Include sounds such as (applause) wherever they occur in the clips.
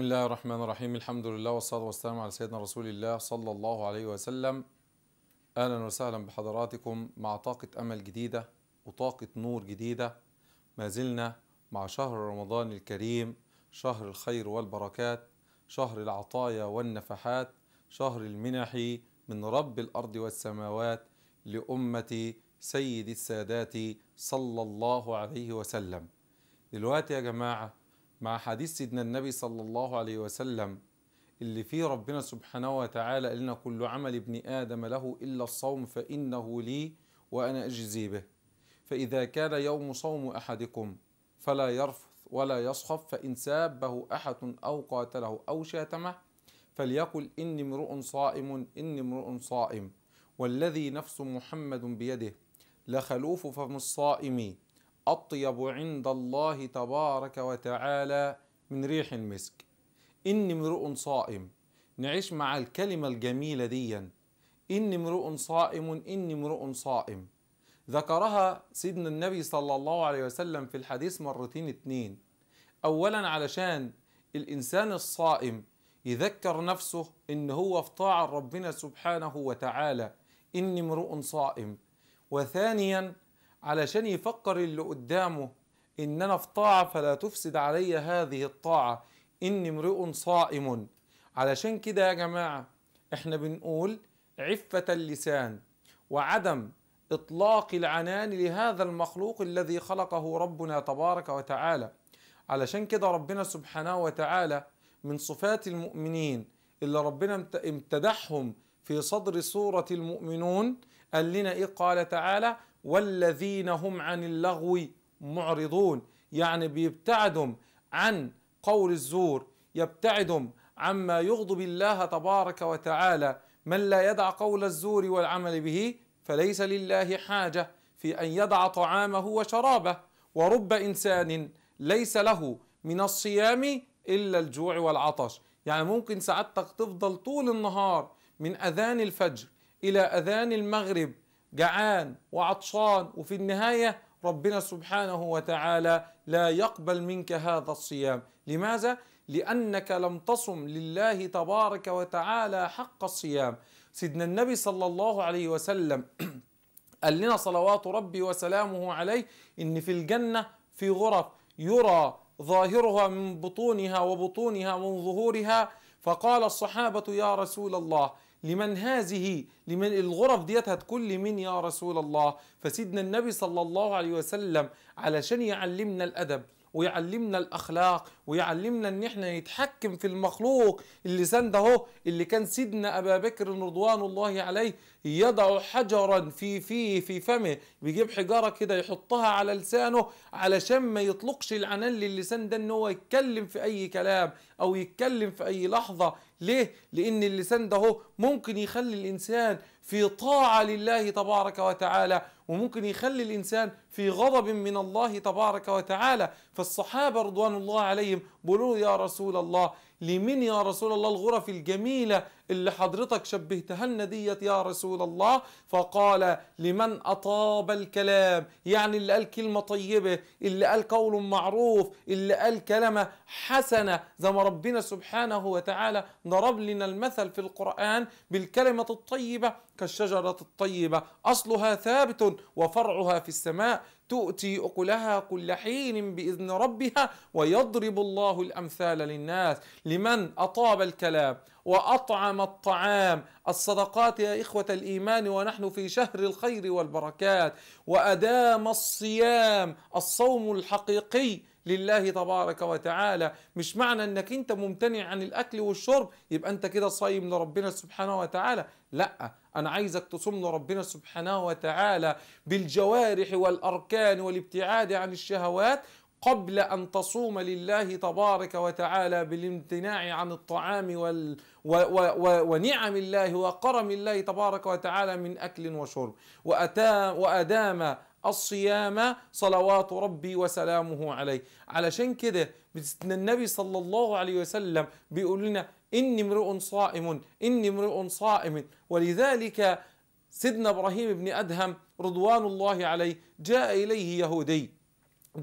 بسم الله الرحمن الرحيم الحمد لله والصلاة والسلام على سيدنا رسول الله صلى الله عليه وسلم أهلا وسهلا بحضراتكم مع طاقة أمل جديدة وطاقة نور جديدة ما زلنا مع شهر رمضان الكريم شهر الخير والبركات شهر العطايا والنفحات شهر المنح من رب الأرض والسماوات لأمة سيد السادات صلى الله عليه وسلم دلوقتي يا جماعة مع حديث سيدنا النبي صلى الله عليه وسلم اللي فيه ربنا سبحانه وتعالى قال لنا كل عمل ابن آدم له إلا الصوم فإنه لي وأنا أجزي به فإذا كان يوم صوم أحدكم فلا يرفث ولا يصخف فإن سابه أحد أو قاتله أو شاتمه فليقل إني امرؤ صائم إني امرؤ صائم والذي نفس محمد بيده لخلوف فم الصائم أطيب عند الله تبارك وتعالى من ريح المسك إني امرؤ صائم نعيش مع الكلمة الجميلة ديًا إني امرؤ صائم إني امرؤ صائم ذكرها سيدنا النبي صلى الله عليه وسلم في الحديث مرتين اتنين أولا علشان الإنسان الصائم يذكر نفسه إن هو في طاعة ربنا سبحانه وتعالى إني امرؤ صائم وثانيا علشان يفكر اللي قدامه إن أنا في طاعة فلا تفسد علي هذه الطاعة إني امرئ صائم علشان كده يا جماعة إحنا بنقول عفة اللسان وعدم إطلاق العنان لهذا المخلوق الذي خلقه ربنا تبارك وتعالى علشان كده ربنا سبحانه وتعالى من صفات المؤمنين اللي ربنا امتدحهم في صدر سورة المؤمنون قال لنا إيه قال تعالى والذين هم عن اللغو معرضون يعني بيبتعدهم عن قول الزور يبتعدهم عما يغضب الله تبارك وتعالى من لا يدع قول الزور والعمل به فليس لله حاجه في ان يدع طعامه وشرابه ورب انسان ليس له من الصيام الا الجوع والعطش يعني ممكن سعادتك تفضل طول النهار من اذان الفجر الى اذان المغرب جعان وعطشان وفي النهايه ربنا سبحانه وتعالى لا يقبل منك هذا الصيام لماذا لانك لم تصم لله تبارك وتعالى حق الصيام سيدنا النبي صلى الله عليه وسلم (clears throat) قال لنا صلوات ربي وسلامه عليه ان في الجنه في غرف يرى ظاهرها من بطونها وبطونها من ظهورها فقال الصحابه يا رسول الله لمن هذه لمن الغرف ديت هتكون لمن يا رسول الله فسيدنا النبي صلى الله عليه وسلم علشان يعلمنا الأدب ويعلمنا الاخلاق ويعلمنا ان احنا نتحكم في المخلوق اللسان ده اهو اللي كان سيدنا ابا بكر رضوان الله عليه يضع حجرا في فيه في فمه بيجيب حجاره كده يحطها على لسانه علشان ما يطلقش العنان للسان ده ان هو يتكلم في اي كلام او يتكلم في اي لحظه ليه لان اللسان ده اهو ممكن يخلي الانسان في طاعه لله تبارك وتعالى وممكن يخلي الإنسان في غضب من الله تبارك وتعالى فالصحابة رضوان الله عليهم بيقولوا يا رسول الله لمن يا رسول الله الغرف الجميلة اللي حضرتك شبهتها لنا ديت يا رسول الله فقال لمن أطاب الكلام يعني اللي قال كلمة طيبة اللي قال قول معروف اللي قال كلمة حسنة زي ما ربنا سبحانه وتعالى ضرب لنا المثل في القرآن بالكلمة الطيبة كالشجرة الطيبة أصلها ثابت وفرعها في السماء تؤتي اكلها كل حين باذن ربها ويضرب الله الامثال للناس لمن اطاب الكلام واطعم الطعام الصدقات يا اخوه الايمان ونحن في شهر الخير والبركات وادام الصيام الصوم الحقيقي لله تبارك وتعالى مش معنى انك انت ممتنع عن الاكل والشرب يبقى انت كده صايم لربنا سبحانه وتعالى لا انا عايزك تصوم لربنا سبحانه وتعالى بالجوارح والاركان والابتعاد عن الشهوات قبل أن تصوم لله تبارك وتعالى بالامتناع عن الطعام وال و و و ونعم الله وقرم الله تبارك وتعالى من أكل وشرب وأتى وأدام الصيام صلوات ربي وسلامه عليه علشان كده النبي صلى الله عليه وسلم بيقول لنا إني امرؤ صائم إني امرؤ صائم ولذلك سيدنا إبراهيم بن أدهم رضوان الله عليه جاء إليه يهودي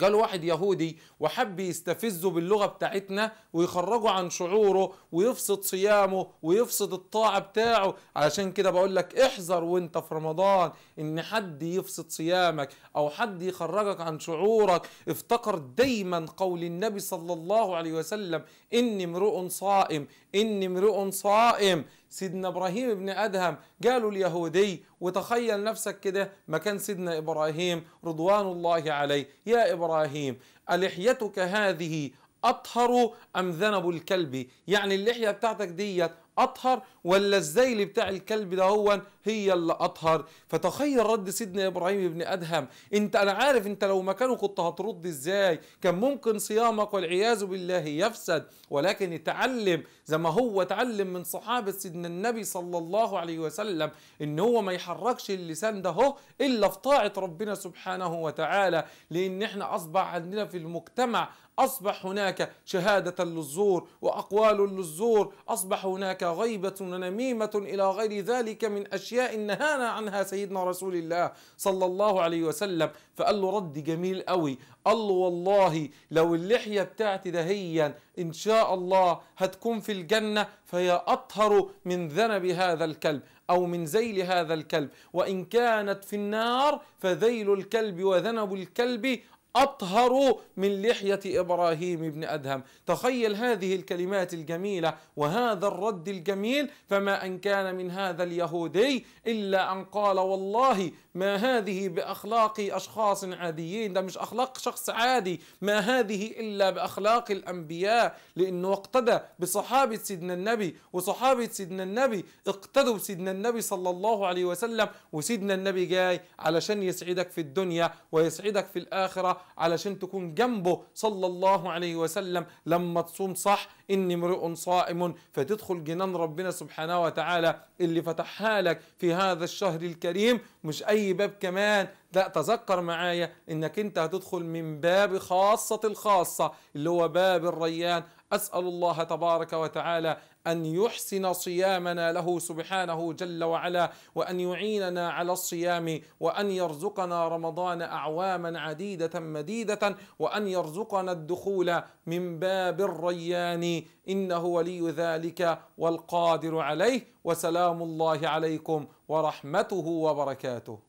قال واحد يهودي وحب يستفزه باللغة بتاعتنا ويخرجه عن شعوره ويفسد صيامه ويفسد الطاعة بتاعه علشان كده بقول لك احذر وانت في رمضان ان حد يفسد صيامك او حد يخرجك عن شعورك افتقر دايما قول النبي صلى الله عليه وسلم اني امرؤ صائم اني امرؤ صائم سيدنا ابراهيم بن ادهم قالوا اليهودي وتخيل نفسك كده مكان سيدنا إبراهيم رضوان الله عليه يا إبراهيم ألحيتك هذه أطهر أم ذنب الكلب يعني اللحية بتاعتك ديت اطهر ولا الزيل بتاع الكلب ده هو هي اللي اطهر فتخيل رد سيدنا ابراهيم بن ادهم انت انا عارف انت لو مكانه كنت هترد ازاي كان ممكن صيامك والعياذ بالله يفسد ولكن اتعلم زي ما هو اتعلم من صحابه سيدنا النبي صلى الله عليه وسلم ان هو ما يحركش اللسان ده هو الا في طاعه ربنا سبحانه وتعالى لان احنا اصبح عندنا في المجتمع اصبح هناك شهاده للزور واقوال للزور اصبح هناك غيبة ونميمة إلى غير ذلك من أشياء نهانا عنها سيدنا رسول الله صلى الله عليه وسلم فقال له رد جميل قوي قال له والله لو اللحية بتاعتي دهيا إن شاء الله هتكون في الجنة فهي أطهر من ذنب هذا الكلب أو من زيل هذا الكلب وإن كانت في النار فذيل الكلب وذنب الكلب أطهر من لحية إبراهيم بن أدهم تخيل هذه الكلمات الجميلة وهذا الرد الجميل فما أن كان من هذا اليهودي إلا أن قال والله ما هذه بأخلاق أشخاص عاديين ده مش أخلاق شخص عادي ما هذه إلا بأخلاق الأنبياء لأنه اقتدى بصحابة سيدنا النبي وصحابة سيدنا النبي اقتدوا بسيدنا النبي صلى الله عليه وسلم وسيدنا النبي جاي علشان يسعدك في الدنيا ويسعدك في الآخرة علشان تكون جنبه صلى الله عليه وسلم لما تصوم صح إني امرئ صائم فتدخل جنان ربنا سبحانه وتعالى اللي فتحها لك في هذا الشهر الكريم مش أي باب كمان لا تذكر معايا إنك أنت هتدخل من باب خاصة الخاصة اللي هو باب الريان أسأل الله تبارك وتعالى أن يحسن صيامنا له سبحانه جل وعلا وأن يعيننا على الصيام وأن يرزقنا رمضان أعواما عديدة مديدة وأن يرزقنا الدخول من باب الريان إنه ولي ذلك والقادر عليه وسلام الله عليكم ورحمته وبركاته